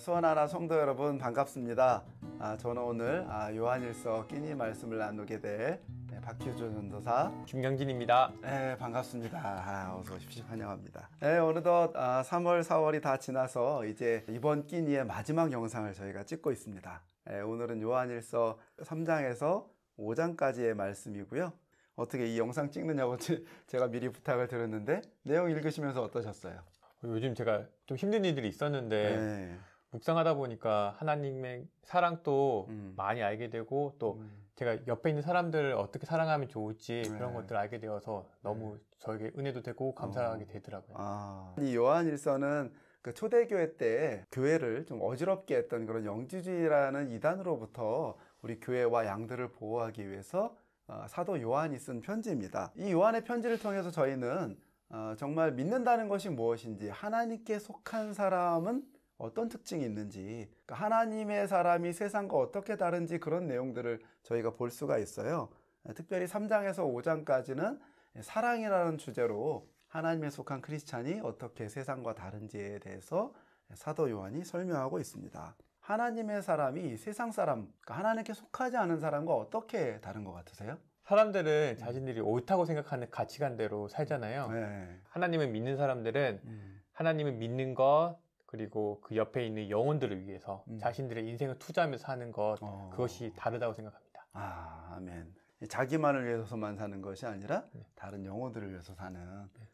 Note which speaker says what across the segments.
Speaker 1: 수원하나 아, 성도 여러분 반갑습니다. 아, 저는 오늘 아, 요한일서 끼니 말씀을 나누게 될 네, 박효준 전도사 김경진입니다. 네 반갑습니다. 아, 어서 오십시오 환영합니다. 네 어느덧 아, 3월 4월이 다 지나서 이제 이번 끼니의 마지막 영상을 저희가 찍고 있습니다. 네, 오늘은 요한일서 3장에서 5장까지의 말씀이고요. 어떻게 이 영상 찍느냐고 제가 미리 부탁을 드렸는데 내용 읽으시면서 어떠셨어요? 요즘 제가 좀 힘든
Speaker 2: 일들이 있었는데 네. 묵상하다 보니까 하나님의 사랑도 음. 많이 알게 되고 또 음. 제가 옆에 있는 사람들을 어떻게 사랑하면 좋을지 네. 그런 것들을 알게 되어서
Speaker 1: 너무 네. 저에게
Speaker 2: 은혜도 되고 감사하게 어. 되더라고요.
Speaker 1: 아. 이 요한일서는 그 초대교회 때 교회를 좀 어지럽게 했던 그런 영지주의라는 이단으로부터 우리 교회와 양들을 보호하기 위해서 어, 사도 요한이 쓴 편지입니다. 이 요한의 편지를 통해서 저희는 어, 정말 믿는다는 것이 무엇인지 하나님께 속한 사람은 어떤 특징이 있는지 그러니까 하나님의 사람이 세상과 어떻게 다른지 그런 내용들을 저희가 볼 수가 있어요. 특별히 3장에서 5장까지는 사랑이라는 주제로 하나님에 속한 크리스찬이 어떻게 세상과 다른지에 대해서 사도 요한이 설명하고 있습니다. 하나님의 사람이 세상 사람, 그러니까 하나님께 속하지 않은 사람과 어떻게 다른 것 같으세요?
Speaker 2: 사람들은 음. 자신들이 옳다고 생각하는 가치관대로 살잖아요. 네. 하나님을 믿는 사람들은 음. 하나님을 믿는 것, 그리고 그 옆에 있는 영혼들을 위해서 음. 자신들의 인생을 투자하면서 사는 것, 어. 그것이
Speaker 1: 다르다고 생각합니다. 아, 아멘. 자기만을 위해서만 사는 것이 아니라 네. 다른 영혼들을 위해서 사는.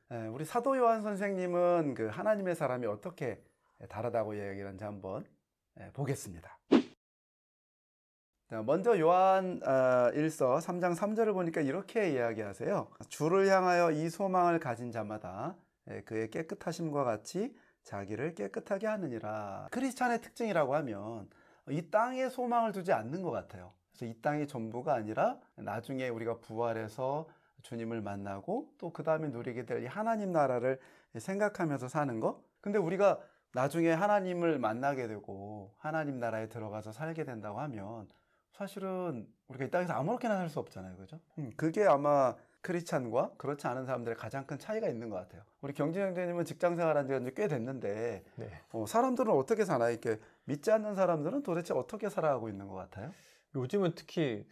Speaker 1: 네. 예, 우리 사도 요한 선생님은 그 하나님의 사람이 어떻게 다르다고 이야기를한지 한번 예, 보겠습니다. 먼저 요한 1서 아, 3장 3절을 보니까 이렇게 이야기하세요. 주를 향하여 이 소망을 가진 자마다 예, 그의 깨끗하심과 같이 자기를 깨끗하게 하느니라. 크리스찬의 특징이라고 하면 이 땅에 소망을 두지 않는 것 같아요. 그래서 이 땅이 전부가 아니라 나중에 우리가 부활해서 주님을 만나고 또 그 다음에 누리게 될이 하나님 나라를 생각하면서 사는 것. 근데 우리가 나중에 하나님을 만나게 되고 하나님 나라에 들어가서 살게 된다고 하면 사실은 우리가 이 땅에서 아무렇게나 살 수 없잖아요. 그죠? 음, 그게 아마 크리스찬과 그렇지 않은 사람들의 가장 큰 차이가 있는 것 같아요. 우리 경진 형제님은 직장 생활한 지가 이제 꽤 됐는데 네. 어, 사람들은 어떻게 사나 이렇게 믿지 않는 사람들은 도대체 어떻게 살아가고 있는 것 같아요? 요즘은 특히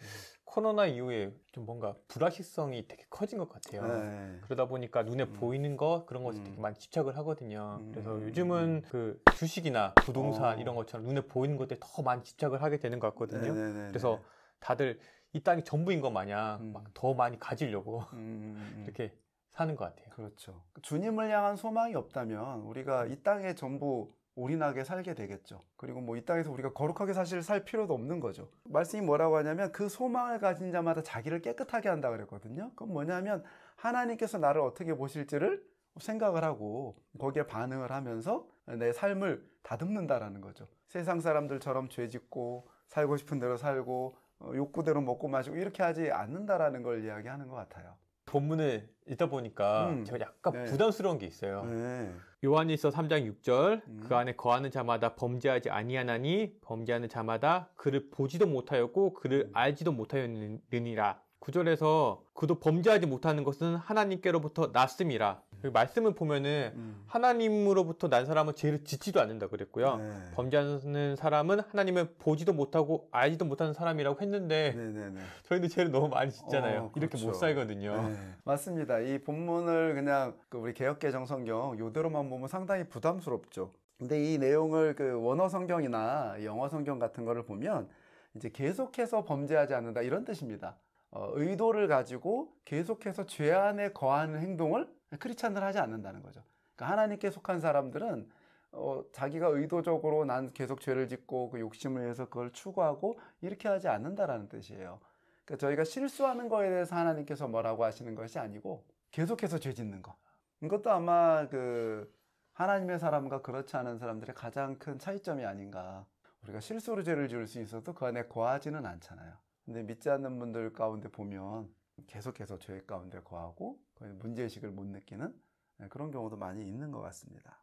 Speaker 1: 코로나 이후에 좀 뭔가 불확실성이 되게 커진 것 같아요. 네.
Speaker 2: 그러다 보니까 눈에 음. 보이는 것 그런 것에 음. 되게 많이 집착을 하거든요. 음. 그래서 요즘은 그 주식이나 부동산 어. 이런 것처럼 눈에 보이는 것에 더 많이 집착을 하게 되는 것 같거든요. 네네네네. 그래서 다들 이 땅이 전부인 것 마냥 음. 막더 많이 가지려고 음, 음, 이렇게
Speaker 1: 사는 것 같아요. 그렇죠. 주님을 향한 소망이 없다면 우리가 이 땅의 전부 올인하게 살게 되겠죠 그리고 뭐 이 땅에서 우리가 거룩하게 사실 살 필요도 없는 거죠 말씀이 뭐라고 하냐면 그 소망을 가진 자마다 자기를 깨끗하게 한다 그랬거든요 그건 뭐냐면 하나님께서 나를 어떻게 보실지를 생각을 하고 거기에 반응을 하면서 내 삶을 다듬는다라는 거죠 세상 사람들처럼 죄짓고 살고 싶은 대로 살고 어, 욕구대로 먹고 마시고 이렇게 하지 않는다라는 걸 이야기하는 것 같아요
Speaker 2: 본문에 읽다 보니까 음. 제가 약간 네. 부담스러운 게 있어요. 네. 요한일서 3장 6절 음. 그 안에 거하는 자마다 범죄하지 아니하나니 범죄하는 자마다 그를 보지도 못하였고 그를 음. 알지도 못하였느니라 구절에서 그도 범죄하지 못하는 것은 하나님께로부터 났음이라. 그리고 말씀을 보면은 음. 하나님으로부터 난 사람은 죄를 짓지도 않는다 그랬고요. 네. 범죄하는 사람은 하나님을 보지도 못하고 알지도 못하는 사람이라고
Speaker 1: 했는데 네, 저희는 죄를 너무 많이 짓잖아요. 어, 이렇게 그렇죠. 못 살거든요. 네. 맞습니다. 이 본문을 그냥 그 우리 개혁개 정성경 요대로만 보면 상당히 부담스럽죠. 근데 이 내용을 그 원어 성경이나 영어 성경 같은 거를 보면 이제 계속해서 범죄하지 않는다 이런 뜻입니다. 어, 의도를 가지고 계속해서 죄 안에 거하는 행동을 크리스찬들 하지 않는다는 거죠. 그러니까 하나님께 속한 사람들은 어, 자기가 의도적으로 난 계속 죄를 짓고 그 욕심을 위해서 그걸 추구하고 이렇게 하지 않는다라는 뜻이에요. 그러니까 저희가 실수하는 거에 대해서 하나님께서 뭐라고 하시는 것이 아니고 계속해서 죄 짓는 거. 이것도 아마 그 하나님의 사람과 그렇지 않은 사람들의 가장 큰 차이점이 아닌가. 우리가 실수로 죄를 지을 수 있어도 그 안에 거하지는 않잖아요. 근데 믿지 않는 분들 가운데 보면 계속해서 죄 가운데 거하고 문제의식을 못 느끼는 예, 그런 경우도 많이 있는 것 같습니다.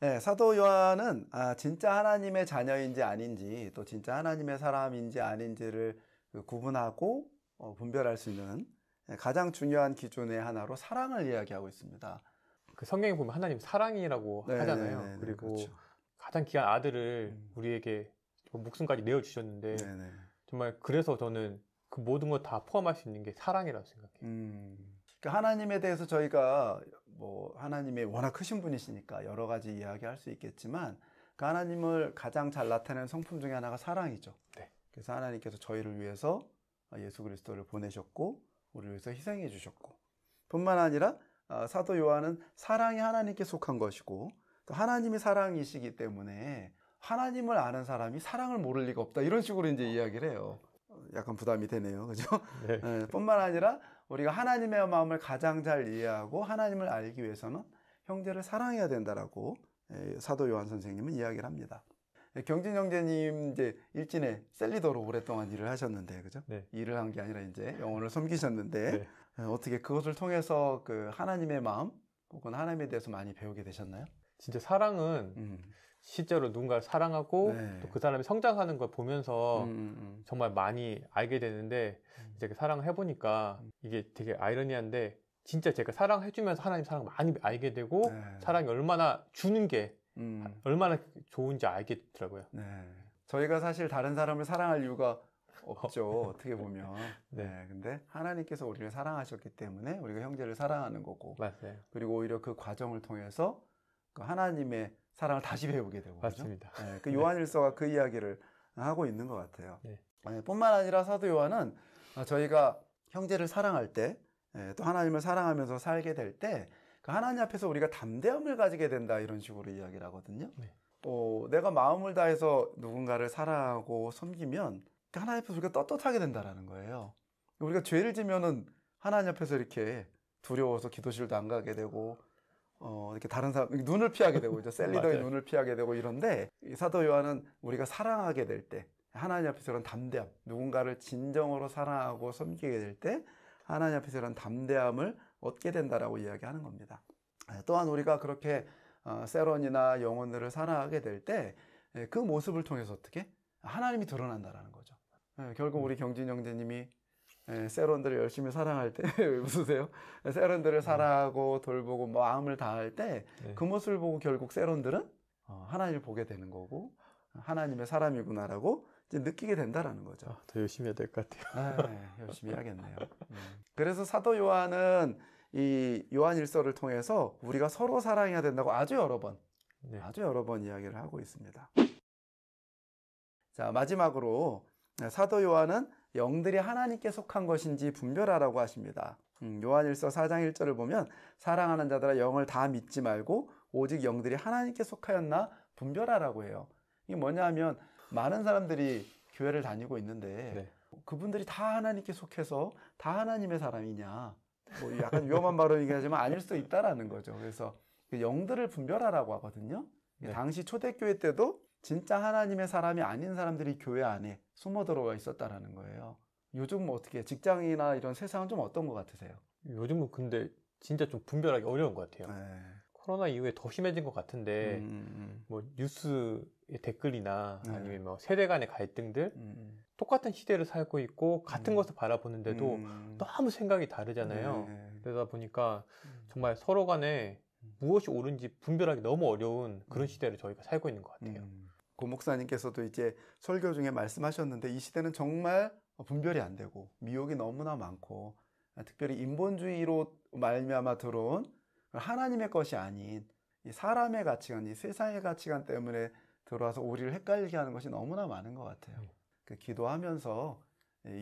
Speaker 1: 네, 사도 요한은 아, 진짜 하나님의 자녀인지 아닌지 또 진짜 하나님의 사람인지 아닌지를 그 구분하고 어, 분별할 수 있는 예, 가장 중요한 기준의 하나로 사랑을 이야기하고 있습니다. 그 성경에 보면 하나님 사랑이라고 네네네네, 하잖아요. 네, 네, 네, 그리고 그렇죠.
Speaker 2: 가장 귀한 아들을 음. 우리에게 목숨까지 내어주셨는데 네네. 정말 그래서 저는 그 모든 걸다 포함할 수 있는 게 사랑이라고 생각해요. 음.
Speaker 1: 그러니까 하나님에 대해서 저희가 뭐하나님이 워낙 크신 분이시니까 여러 가지 이야기할 수 있겠지만 그 하나님을 가장 잘 나타내는 성품 중에 하나가 사랑이죠. 네. 그래서 하나님께서 저희를 위해서 예수 그리스도를 보내셨고 우리를 위해서 희생해 주셨고 뿐만 아니라 아, 사도 요한은 사랑이 하나님께 속한 것이고 또 하나님이 사랑이시기 때문에 하나님을 아는 사람이 사랑을 모를 리가 없다. 이런 식으로 이제 이야기를 해요. 약간 부담이 되네요. 그죠? 네. 네. 뿐만 아니라 우리가 하나님의 마음을 가장 잘 이해하고 하나님을 알기 위해서는 형제를 사랑해야 된다라고 예, 사도 요한 선생님은 이야기를 합니다. 예, 경진 형제님 이제 일진에 셀리더로 오랫동안 일을 하셨는데 그죠? 네. 일을 한 게 아니라 이제 영혼을 섬기셨는데 네. 예, 어떻게 그것을 통해서 그 하나님의 마음 혹은 하나님에 대해서 많이 배우게 되셨나요? 진짜
Speaker 2: 사랑은 음. 실제로 누군가를 사랑하고 네. 또그 사람이 성장하는 걸 보면서 음, 음. 음. 정말 많이 알게 되는데 음. 이제 그 사랑을 해보니까 음. 이게 되게 아이러니한데 진짜 제가 사랑해주면서 하나님 사랑 많이 알게 되고 네. 사랑이 얼마나 주는
Speaker 1: 게 음. 얼마나 좋은지 알게 되더라고요. 네. 저희가 사실 다른 사람을 사랑할 이유가 없죠. 어떻게 보면. 네. 네. 근데 하나님께서 우리를 사랑하셨기 때문에 우리가 형제를 사랑하는 거고. 맞아요. 그리고 오히려 그 과정을 통해서 그 하나님의 사랑을 다시 배우게 되고 맞습니다. 그렇죠? 네, 그 요한일서가 그 이야기를 하고 있는 것 같아요. 네, 네 뿐만 아니라 사도 요한은 아, 저희가 형제를 사랑할 때, 예, 또 하나님을 사랑하면서 살게 될 때, 그 하나님 앞에서 우리가 담대함을 가지게 된다 이런 식으로 이야기를 하거든요. 네. 어, 내가 마음을 다해서 누군가를 사랑하고 섬기면 그 하나님 앞에서 우리가 떳떳하게 된다라는 거예요. 우리가 죄를 지면은 하나님 앞에서 이렇게 두려워서 기도실도 안 가게 되고 어, 이렇게 다른 사람, 눈을 피하게 되고, 이제 셀리더의 눈을 피하게 되고 이런데, 이 사도 요한은 우리가 사랑하게 될 때, 하나님 앞에서 그런 담대함, 누군가를 진정으로 사랑하고 섬기게 될 때, 하나님 앞에서 그런 담대함을 얻게 된다라고 이야기하는 겁니다. 아, 또한 우리가 그렇게 어, 세런이나 영혼들을 사랑하게 될 때, 예, 그 모습을 통해서 어떻게? 하나님이 드러난다라는 거죠. 예, 결국 우리 경진 형제님이 예, 세론들을 열심히 사랑할 때 웃으세요? 세론들을 네. 사랑하고 돌보고 뭐 마음을 다할 때그 네. 모습을 보고 결국 세론들은 어, 하나님을 보게 되는 거고 하나님의 사람이구나라고 이제 느끼게 된다라는 거죠. 아,
Speaker 2: 더 열심히 해야 될 것 같아요. 아, 열심히
Speaker 1: 해야겠네요. 음. 그래서 사도 요한은 이 요한일서를 통해서 우리가 서로 사랑해야 된다고 아주 여러 번, 네. 아주 여러 번 이야기를 하고 있습니다. 자, 마지막으로 사도 요한은 영들이 하나님께 속한 것인지 분별하라고 하십니다. 음, 요한일서 4장 1절을 보면 사랑하는 자들아 영을 다 믿지 말고 오직 영들이 하나님께 속하였나 분별하라고 해요. 이게 뭐냐면 많은 사람들이 교회를 다니고 있는데 네. 그분들이 다 하나님께 속해서 다 하나님의 사람이냐? 뭐 약간 위험한 발언이긴 하지만 아닐 수도 있다라는 거죠. 그래서 그 영들을 분별하라고 하거든요. 네. 당시 초대교회 때도 진짜 하나님의 사람이 아닌 사람들이 교회 안에 숨어 들어와 있었다라는 거예요. 요즘 뭐 어떻게 직장이나 이런 세상은 좀 어떤 것 같으세요? 요즘은 근데 진짜 좀 분별하기 어려운 것 같아요. 네. 코로나 이후에 더 심해진 것 같은데
Speaker 2: 음. 음, 음. 뭐 뉴스 의 댓글이나 네. 아니면 뭐 세대 간의 갈등들 음, 음. 똑같은 시대를 살고 있고 같은 음. 것을 바라보는데도 너무 생각이 다르잖아요. 네. 그러다 보니까 정말 서로 간에 무엇이 옳은지 분별하기 너무 어려운
Speaker 1: 그런 시대를 저희가 살고 있는 것 같아요. 고 목사님께서도 이제 설교 중에 말씀하셨는데 이 시대는 정말 분별이 안 되고 미혹이 너무나 많고 아, 특별히 인본주의로 말미암아 들어온 하나님의 것이 아닌 이 사람의 가치관, 이 세상의 가치관 때문에 들어와서 우리를 헷갈리게 하는 것이 너무나 많은 것 같아요. 네. 그 기도하면서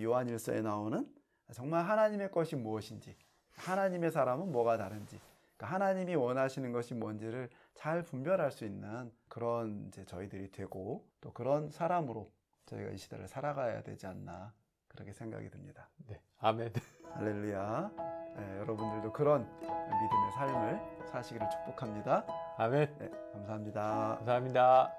Speaker 1: 요한일서에 나오는 정말 하나님의 것이 무엇인지, 하나님의 사람은 뭐가 다른지, 그러니까 하나님이 원하시는 것이 뭔지를 잘 분별할 수 있는 그런 이제 저희들이 되고 또 그런 사람으로 저희가 이 시대를 살아가야 되지 않나 그렇게 생각이 듭니다. 네, 아멘. 할렐루야. 네, 여러분들도 그런 믿음의 삶을 사시기를 축복합니다. 아멘. 네, 감사합니다. 감사합니다.